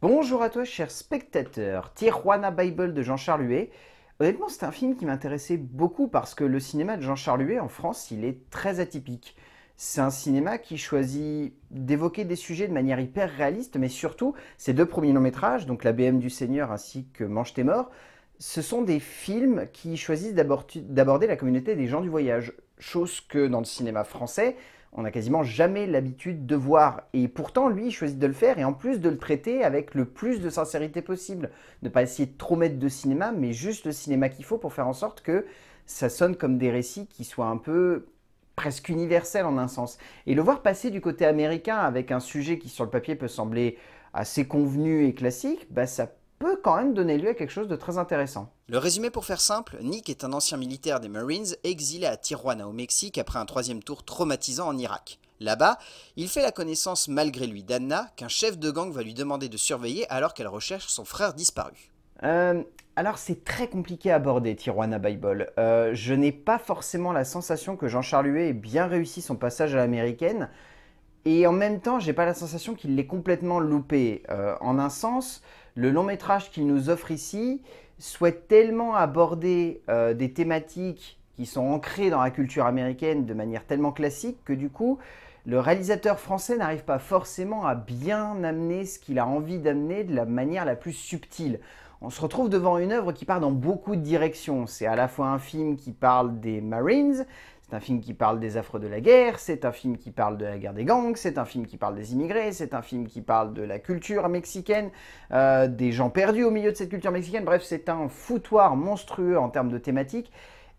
Bonjour à toi, chers spectateurs. Tijuana Bible de Jean-Charles Huet. Honnêtement, c'est un film qui m'intéressait beaucoup parce que le cinéma de Jean-Charles Huet en France, il est très atypique. C'est un cinéma qui choisit d'évoquer des sujets de manière hyper réaliste, mais surtout, ses deux premiers longs métrages, donc La BM du Seigneur ainsi que Mange tes morts, ce sont des films qui choisissent d'aborder la communauté des gens du voyage. Chose que dans le cinéma français, on n'a quasiment jamais l'habitude de voir. Et pourtant, lui, il choisit de le faire et en plus de le traiter avec le plus de sincérité possible. Ne pas essayer de trop mettre de cinéma, mais juste le cinéma qu'il faut pour faire en sorte que ça sonne comme des récits qui soient un peu presque universels en un sens. Et le voir passer du côté américain avec un sujet qui sur le papier peut sembler assez convenu et classique, bah ça peut quand même donner lieu à quelque chose de très intéressant. Le résumé pour faire simple, Nick est un ancien militaire des Marines exilé à Tijuana au Mexique après un troisième tour traumatisant en Irak. Là-bas, il fait la connaissance malgré lui d'Anna, qu'un chef de gang va lui demander de surveiller alors qu'elle recherche son frère disparu. Euh, alors c'est très compliqué à aborder Tijuana Bible. Euh, je n'ai pas forcément la sensation que Jean Charluet ait bien réussi son passage à l'américaine, et en même temps j'ai pas la sensation qu'il l'ait complètement loupé. Euh, en un sens, le long métrage qu'il nous offre ici souhaite tellement aborder euh, des thématiques qui sont ancrées dans la culture américaine de manière tellement classique que du coup, le réalisateur français n'arrive pas forcément à bien amener ce qu'il a envie d'amener de la manière la plus subtile. On se retrouve devant une œuvre qui part dans beaucoup de directions. C'est à la fois un film qui parle des Marines, c'est un film qui parle des affres de la guerre, c'est un film qui parle de la guerre des gangs, c'est un film qui parle des immigrés, c'est un film qui parle de la culture mexicaine, euh, des gens perdus au milieu de cette culture mexicaine. Bref, c'est un foutoir monstrueux en termes de thématiques.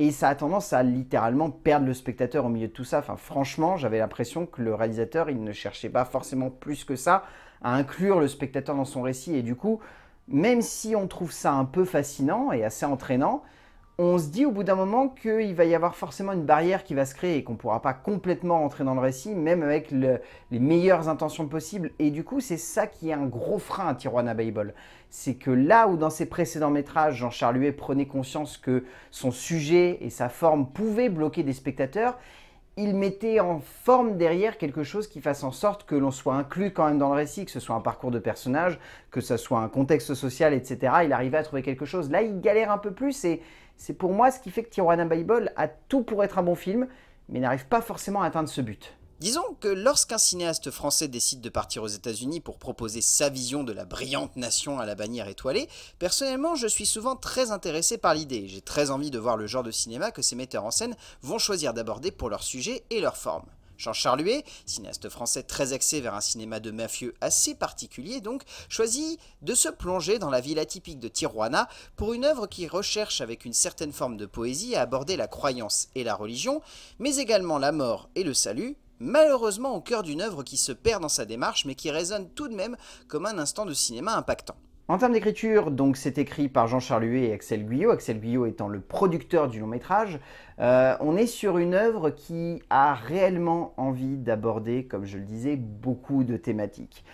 Et ça a tendance à littéralement perdre le spectateur au milieu de tout ça. Enfin, franchement, j'avais l'impression que le réalisateur, il ne cherchait pas forcément plus que ça à inclure le spectateur dans son récit. Et du coup, même si on trouve ça un peu fascinant et assez entraînant, on se dit au bout d'un moment qu'il va y avoir forcément une barrière qui va se créer et qu'on ne pourra pas complètement entrer dans le récit, même avec les meilleures intentions possibles. Et du coup, c'est ça qui est un gros frein à Tijuana Bible. C'est que là où dans ses précédents métrages, Jean Charluet prenait conscience que son sujet et sa forme pouvaient bloquer des spectateurs, il mettait en forme derrière quelque chose qui fasse en sorte que l'on soit inclus quand même dans le récit, que ce soit un parcours de personnage, que ce soit un contexte social, etc. Il arrivait à trouver quelque chose. Là, il galère un peu plus et c'est pour moi ce qui fait que Tijuana Bible a tout pour être un bon film, mais n'arrive pas forcément à atteindre ce but. Disons que lorsqu'un cinéaste français décide de partir aux États-Unis pour proposer sa vision de la brillante nation à la bannière étoilée, personnellement je suis souvent très intéressé par l'idée, j'ai très envie de voir le genre de cinéma que ces metteurs en scène vont choisir d'aborder pour leur sujet et leur forme. Jean Charluet, cinéaste français très axé vers un cinéma de mafieux assez particulier donc, choisit de se plonger dans la ville atypique de Tijuana pour une œuvre qui recherche avec une certaine forme de poésie à aborder la croyance et la religion, mais également la mort et le salut, malheureusement au cœur d'une œuvre qui se perd dans sa démarche, mais qui résonne tout de même comme un instant de cinéma impactant. En termes d'écriture, donc c'est écrit par Jean Charluet et Axel Guyot, Axel Guyot étant le producteur du long métrage. Euh, on est sur une œuvre qui a réellement envie d'aborder, comme je le disais, beaucoup de thématiques,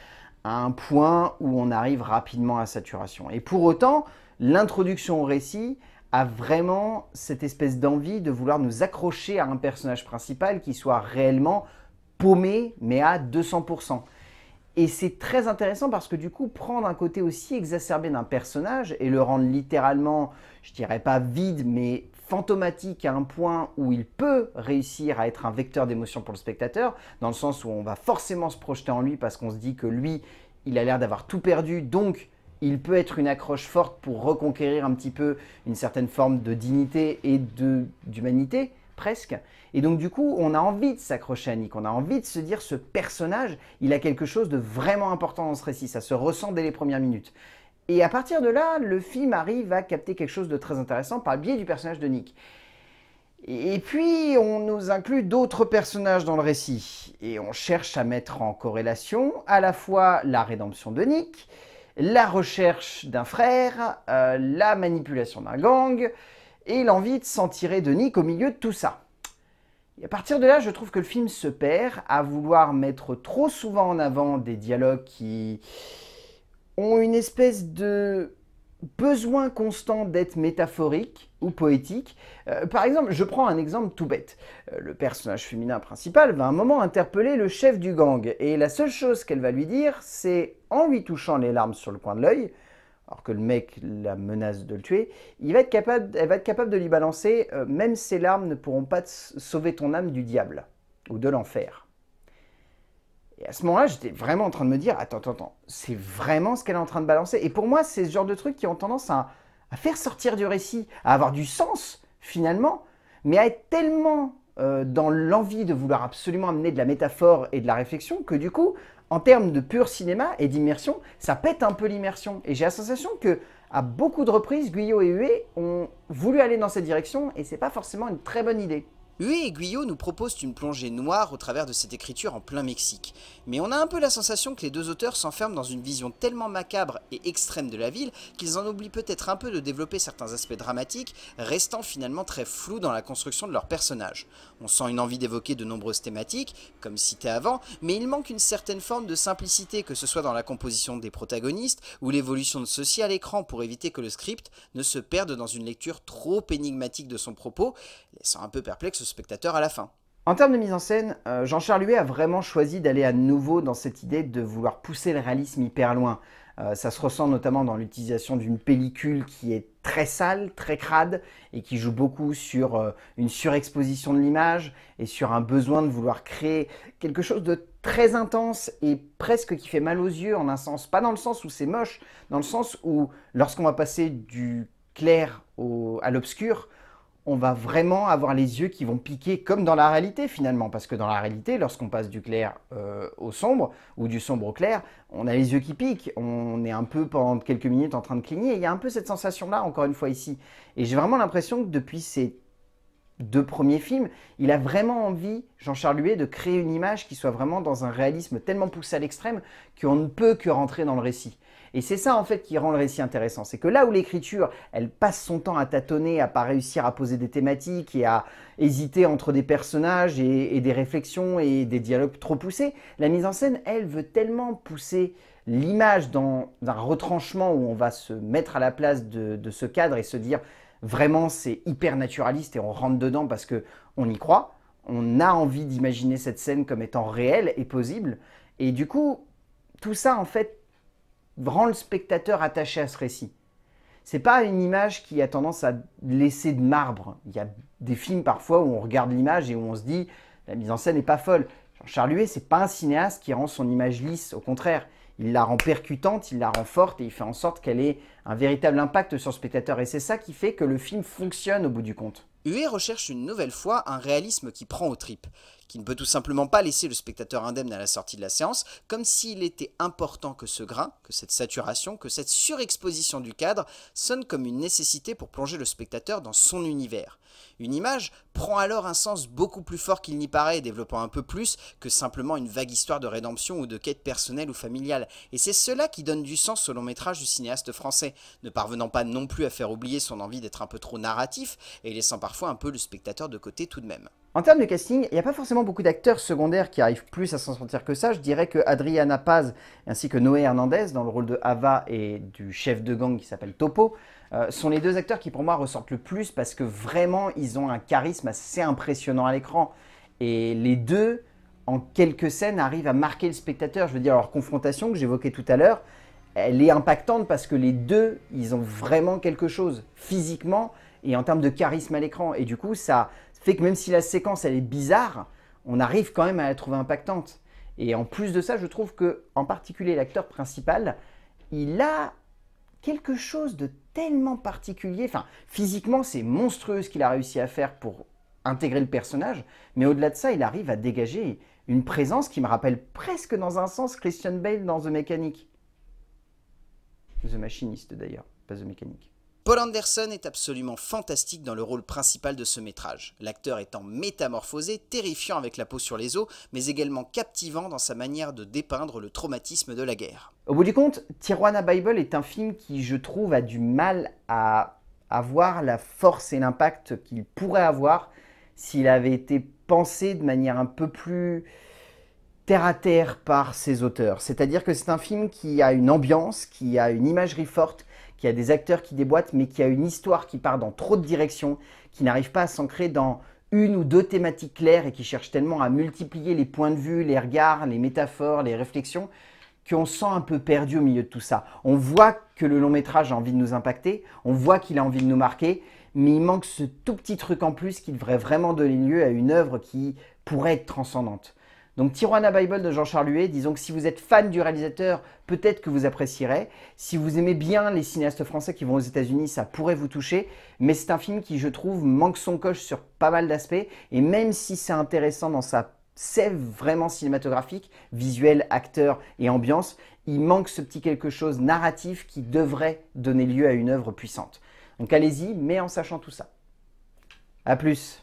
à un point où on arrive rapidement à saturation. Et pour autant, l'introduction au récit a vraiment cette espèce d'envie de vouloir nous accrocher à un personnage principal qui soit réellement paumé, mais à 200%. Et c'est très intéressant parce que du coup, prendre un côté aussi exacerbé d'un personnage et le rendre littéralement, je dirais pas vide, mais fantomatique à un point où il peut réussir à être un vecteur d'émotion pour le spectateur, dans le sens où on va forcément se projeter en lui parce qu'on se dit que lui, il a l'air d'avoir tout perdu, donc il peut être une accroche forte pour reconquérir un petit peu une certaine forme de dignité et d'humanité presque. Et donc du coup, on a envie de s'accrocher à Nick, on a envie de se dire ce personnage, il a quelque chose de vraiment important dans ce récit, ça se ressent dès les premières minutes. Et à partir de là, le film arrive à capter quelque chose de très intéressant par le biais du personnage de Nick. Et puis, on nous inclut d'autres personnages dans le récit. Et on cherche à mettre en corrélation à la fois la rédemption de Nick, la recherche d'un frère, euh, la manipulation d'un gang, et l'envie de s'en tirer de Nick au milieu de tout ça. Et à partir de là, je trouve que le film se perd à vouloir mettre trop souvent en avant des dialogues qui ont une espèce de besoin constant d'être métaphorique ou poétique. Euh, par exemple, je prends un exemple tout bête. Euh, le personnage féminin principal va un moment interpeller le chef du gang, et la seule chose qu'elle va lui dire, c'est en lui touchant les larmes sur le coin de l'œil, alors que le mec la menace de le tuer, il va être elle va être capable de lui balancer euh, Même ces larmes ne pourront pas sauver ton âme du diable ou de l'enfer ». Et à ce moment-là, j'étais vraiment en train de me dire, attends, attends, attends, c'est vraiment ce qu'elle est en train de balancer. Et pour moi, c'est ce genre de trucs qui ont tendance à, faire sortir du récit, à avoir du sens finalement, mais à être tellement euh, dans l'envie de vouloir absolument amener de la métaphore et de la réflexion que du coup, en termes de pur cinéma et d'immersion, ça pète un peu l'immersion. Et j'ai la sensation que à beaucoup de reprises, Guyot et Hué ont voulu aller dans cette direction et c'est pas forcément une très bonne idée. Hue et Guyot nous proposent une plongée noire au travers de cette écriture en plein Mexique, mais on a un peu la sensation que les deux auteurs s'enferment dans une vision tellement macabre et extrême de la ville qu'ils en oublient peut-être un peu de développer certains aspects dramatiques, restant finalement très flous dans la construction de leurs personnages. On sent une envie d'évoquer de nombreuses thématiques, comme cité avant, mais il manque une certaine forme de simplicité, que ce soit dans la composition des protagonistes ou l'évolution de ceux-ci à l'écran pour éviter que le script ne se perde dans une lecture trop énigmatique de son propos, laissant un peu perplexe spectateur à la fin. En termes de mise en scène, euh, Jean-Charles Huet a vraiment choisi d'aller à nouveau dans cette idée de vouloir pousser le réalisme hyper loin. Euh, ça se ressent notamment dans l'utilisation d'une pellicule qui est très sale, très crade, et qui joue beaucoup sur euh, une surexposition de l'image et sur un besoin de vouloir créer quelque chose de très intense et presque qui fait mal aux yeux en un sens. Pas dans le sens où c'est moche, dans le sens où lorsqu'on va passer du clair à l'obscur, on va vraiment avoir les yeux qui vont piquer comme dans la réalité finalement. Parce que dans la réalité, lorsqu'on passe du clair euh, au sombre ou du sombre au clair, on a les yeux qui piquent. On est un peu pendant quelques minutes en train de cligner. Il y a un peu cette sensation-là encore une fois ici. Et j'ai vraiment l'impression que depuis ces deux premiers films, il a vraiment envie, Jean-Charles Huet, de créer une image qui soit vraiment dans un réalisme tellement poussé à l'extrême qu'on ne peut que rentrer dans le récit. Et c'est ça en fait qui rend le récit intéressant, c'est que là où l'écriture, elle passe son temps à tâtonner, à pas réussir à poser des thématiques et à hésiter entre des personnages et, des réflexions et des dialogues trop poussés, la mise en scène, elle veut tellement pousser l'image dans un retranchement où on va se mettre à la place de ce cadre et se dire vraiment c'est hyper naturaliste et on rentre dedans parce que on y croit, on a envie d'imaginer cette scène comme étant réelle et possible. Et du coup, tout ça en fait rend le spectateur attaché à ce récit. C'est pas une image qui a tendance à laisser de marbre. Il y a des films parfois où on regarde l'image et où on se dit la mise en scène n'est pas folle. Jean Charluet, c'est pas un cinéaste qui rend son image lisse, au contraire, il la rend percutante, il la rend forte et il fait en sorte qu'elle ait un véritable impact sur le spectateur. Et c'est ça qui fait que le film fonctionne au bout du compte. Huet recherche une nouvelle fois un réalisme qui prend aux tripes qui ne peut tout simplement pas laisser le spectateur indemne à la sortie de la séance, comme s'il était important que ce grain, que cette saturation, que cette surexposition du cadre sonne comme une nécessité pour plonger le spectateur dans son univers. Une image prend alors un sens beaucoup plus fort qu'il n'y paraît, développant un peu plus que simplement une vague histoire de rédemption ou de quête personnelle ou familiale. Et c'est cela qui donne du sens au long métrage du cinéaste français, ne parvenant pas non plus à faire oublier son envie d'être un peu trop narratif et laissant parfois un peu le spectateur de côté tout de même. En termes de casting, il n'y a pas forcément beaucoup d'acteurs secondaires qui arrivent plus à s'en sortir que ça. Je dirais que Adriana Paz ainsi que Noé Hernandez dans le rôle de Ava et du chef de gang qui s'appelle Topo euh, sont les deux acteurs qui pour moi ressortent le plus parce que vraiment ils ont un charisme assez impressionnant à l'écran. Et les deux, en quelques scènes, arrivent à marquer le spectateur. Je veux dire, leur confrontation que j'évoquais tout à l'heure, elle est impactante parce que les deux, ils ont vraiment quelque chose physiquement et en termes de charisme à l'écran. Et du coup, ça, fait que même si la séquence elle est bizarre, on arrive quand même à la trouver impactante. Et en plus de ça, je trouve que, en particulier l'acteur principal, il a quelque chose de tellement particulier. Enfin, physiquement, c'est monstrueux ce qu'il a réussi à faire pour intégrer le personnage, mais au-delà de ça, il arrive à dégager une présence qui me rappelle presque dans un sens Christian Bale dans The Mechanic. The Machinist d'ailleurs, pas The Mechanic. Paul Anderson est absolument fantastique dans le rôle principal de ce métrage, l'acteur étant métamorphosé, terrifiant avec la peau sur les os, mais également captivant dans sa manière de dépeindre le traumatisme de la guerre. Au bout du compte, Tijuana Bible est un film qui, je trouve, a du mal à avoir la force et l'impact qu'il pourrait avoir s'il avait été pensé de manière un peu plus terre à terre par ses auteurs. C'est-à-dire que c'est un film qui a une ambiance, qui a une imagerie forte, qui y a des acteurs qui déboîtent, mais qui a une histoire qui part dans trop de directions, qui n'arrive pas à s'ancrer dans une ou deux thématiques claires et qui cherche tellement à multiplier les points de vue, les regards, les métaphores, les réflexions, qu'on sent un peu perdu au milieu de tout ça. On voit que le long métrage a envie de nous impacter, on voit qu'il a envie de nous marquer, mais il manque ce tout petit truc en plus qui devrait vraiment donner lieu à une œuvre qui pourrait être transcendante. Donc Tijuana Bible de Jean-Charles Huet, disons que si vous êtes fan du réalisateur, peut-être que vous apprécierez. Si vous aimez bien les cinéastes français qui vont aux États-Unis, ça pourrait vous toucher. Mais c'est un film qui, je trouve, manque son coche sur pas mal d'aspects. Et même si c'est intéressant dans sa sève vraiment cinématographique, visuel, acteur et ambiance, il manque ce petit quelque chose narratif qui devrait donner lieu à une œuvre puissante. Donc allez-y, mais en sachant tout ça. A plus